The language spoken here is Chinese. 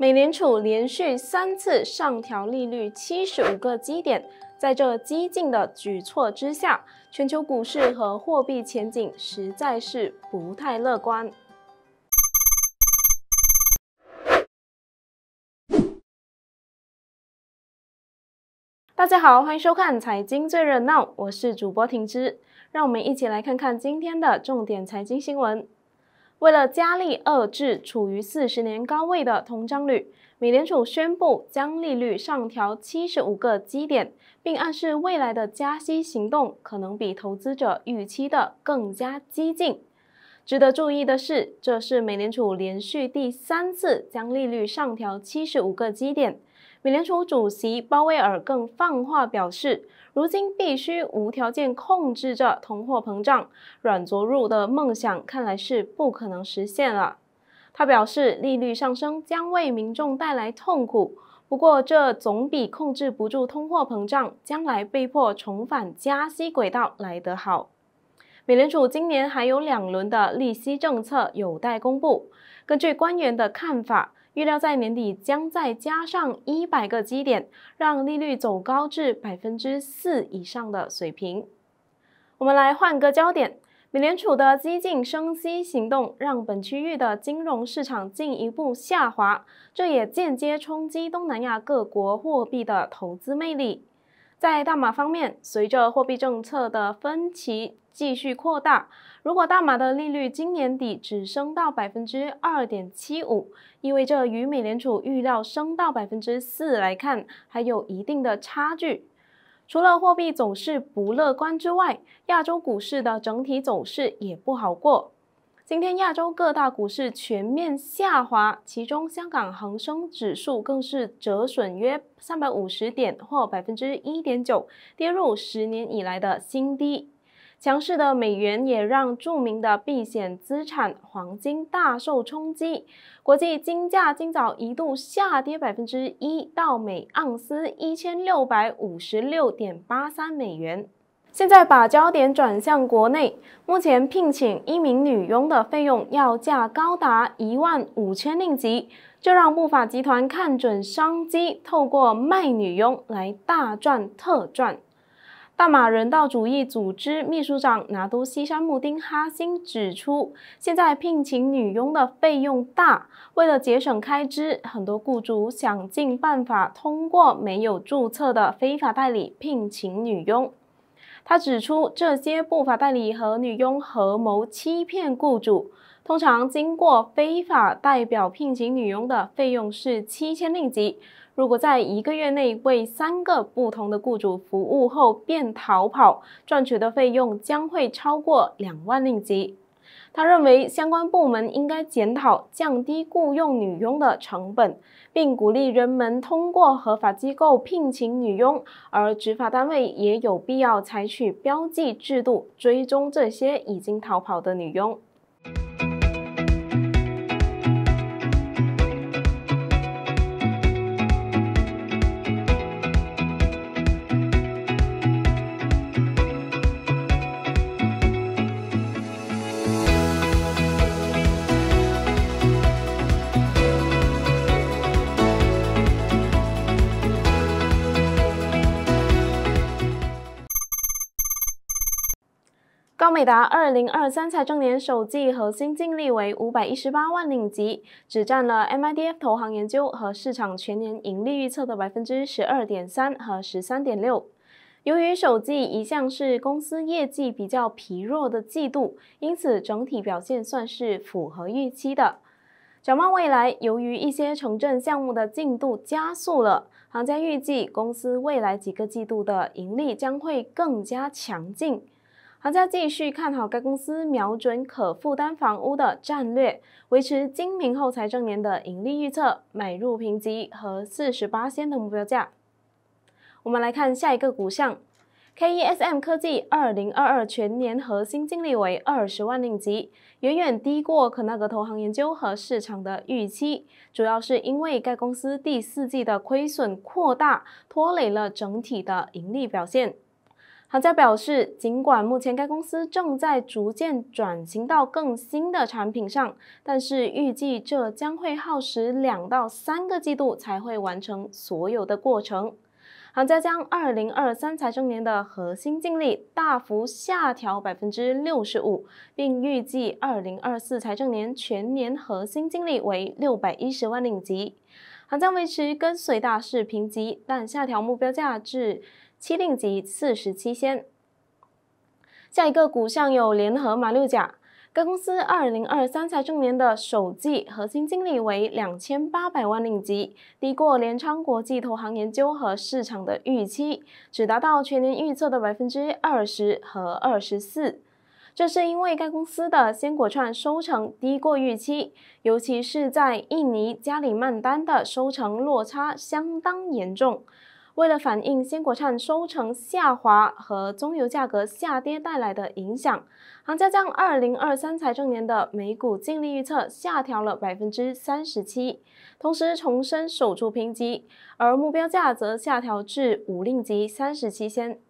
美联储连续三次上调利率七十五个基点，在这激进的举措之下，全球股市和货币前景实在是不太乐观。大家好，欢迎收看《财经最热闹》，我是主播婷芝，让我们一起来看看今天的重点财经新闻。为了加力遏制处于四十年高位的通胀率，美联储宣布将利率上调75个基点，并暗示未来的加息行动可能比投资者预期的更加激进。值得注意的是，这是美联储连续第三次将利率上调75个基点。美联储主席鲍威尔更放话表示，如今必须无条件控制着通货膨胀，软着陆的梦想看来是不可能实现了。他表示，利率上升将为民众带来痛苦，不过这总比控制不住通货膨胀，将来被迫重返加息轨道来得好。美联储今年还有两轮的利息政策有待公布，根据官员的看法。预料在年底将再加上一百个基点，让利率走高至百分之四以上的水平。我们来换个焦点，美联储的激进升息行动让本区域的金融市场进一步下滑，这也间接冲击东南亚各国货币的投资魅力。在大马方面，随着货币政策的分歧继续扩大，如果大马的利率今年底只升到百分之二点七五，意味着与美联储预料升到百分之四来看，还有一定的差距。除了货币走势不乐观之外，亚洲股市的整体走势也不好过。今天，亚洲各大股市全面下滑，其中香港恒生指数更是折损约三百五十点，或百分之一点九，跌入十年以来的新低。强势的美元也让著名的避险资产黄金大受冲击，国际金价今早一度下跌百分之一，到每盎司一千六百五十六点八三美元。现在把焦点转向国内，目前聘请一名女佣的费用要价高达一万五千令吉，就让不法集团看准商机，透过卖女佣来大赚特赚。大马人道主义组织秘书长拿督西山木丁哈辛指出，现在聘请女佣的费用大，为了节省开支，很多雇主想尽办法通过没有注册的非法代理聘请女佣。他指出，这些不法代理和女佣合谋欺骗雇主。通常，经过非法代表聘请女佣的费用是七千令吉。如果在一个月内为三个不同的雇主服务后便逃跑，赚取的费用将会超过两万令吉。他认为，相关部门应该检讨降低雇佣女佣的成本，并鼓励人们通过合法机构聘请女佣，而执法单位也有必要采取标记制度追踪这些已经逃跑的女佣。高美达二零二三财年首季核心净利为五百一十八万令吉，只占了 MIDF 投行研究和市场全年盈利预测的百分之十二点三和十三点六。由于首季一向是公司业绩比较疲弱的季度，因此整体表现算是符合预期的。展望未来，由于一些城镇项目的进度加速了，行家预计公司未来几个季度的盈利将会更加强劲。行家继续看好该公司瞄准可负担房屋的战略，维持今明后财政年的盈利预测、买入评级和四十八仙的目标价。我们来看下一个股项，KESM 科技二零二二全年核心净利为二十万令吉，远远低过可纳格投行研究和市场的预期，主要是因为该公司第四季的亏损扩大，拖累了整体的盈利表现。行家表示，尽管目前该公司正在逐渐转型到更新的产品上，但是预计这将会耗时两到三个季度才会完成所有的过程。行家将二零二三财政年的核心净利大幅下调百分之六十五，并预计二零二四财政年全年核心净利为六百一十万令吉。行家维持跟随大市评级，但下调目标价至。七令吉四十七仙。下一个股项有联合马六甲，该公司二零二三财年的首季核心经理为两千八百万令吉，低过联昌国际投行研究和市场的预期，只达到全年预测的百分之二十和二十四。这是因为该公司的鲜果串收成低过预期，尤其是在印尼加里曼丹的收成落差相当严重。为了反映鲜果菜收成下滑和棕油价格下跌带来的影响，行家将二零二三财政年的每股净利预测下调了百分之三十七，同时重申守住评级，而目标价则下调至五令吉三十七仙。